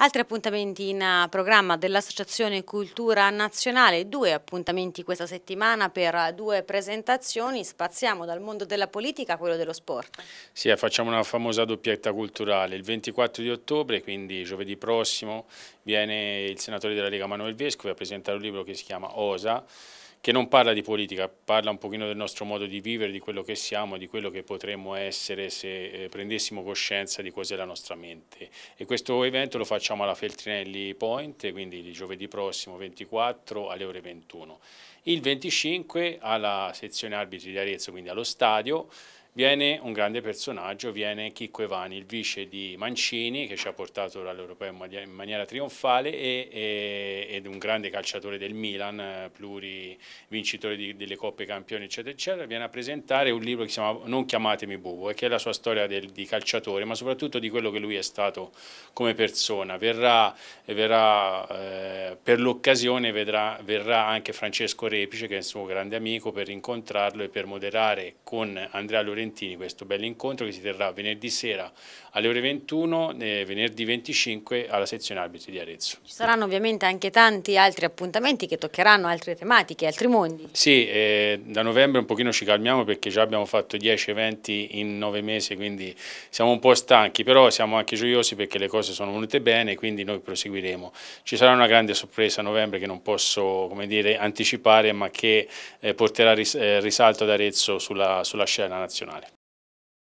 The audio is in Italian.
Altri appuntamenti in eh, programma dell'Associazione Cultura Nazionale, due appuntamenti questa settimana per eh, due presentazioni, spaziamo dal mondo della politica a quello dello sport. Sì, eh, facciamo una famosa doppietta culturale, il 24 di ottobre, quindi giovedì prossimo, viene il senatore della Lega Manuel Vescovi a presentare un libro che si chiama Osa, che non parla di politica, parla un pochino del nostro modo di vivere, di quello che siamo, di quello che potremmo essere se eh, prendessimo coscienza di cos'è la nostra mente. E questo evento lo facciamo alla Feltrinelli Point, quindi giovedì prossimo 24 alle ore 21. Il 25 alla sezione arbitri di Arezzo, quindi allo stadio, viene un grande personaggio, viene Chicco Evani, il vice di Mancini che ci ha portato all'Europeo in maniera trionfale e, e, ed un grande calciatore del Milan, pluri vincitore di, delle coppe campioni eccetera eccetera, viene a presentare un libro che si chiama Non chiamatemi bubo e che è la sua storia del, di calciatore ma soprattutto di quello che lui è stato come persona, verrà, verrà eh, per l'occasione verrà anche Francesco Repice che è il suo grande amico per incontrarlo e per moderare con Andrea Lorenzo Fiorentini, questo bell'incontro che si terrà venerdì sera alle ore 21 e venerdì 25 alla sezione arbitri di Arezzo. Ci saranno ovviamente anche tanti altri appuntamenti che toccheranno altre tematiche, altri mondi. Sì, eh, da novembre un pochino ci calmiamo perché già abbiamo fatto 10 eventi in 9 mesi, quindi siamo un po' stanchi, però siamo anche gioiosi perché le cose sono venute bene, quindi noi proseguiremo. Ci sarà una grande sorpresa a novembre che non posso come dire, anticipare, ma che eh, porterà ris eh, risalto ad Arezzo sulla, sulla scena nazionale. Internacionales.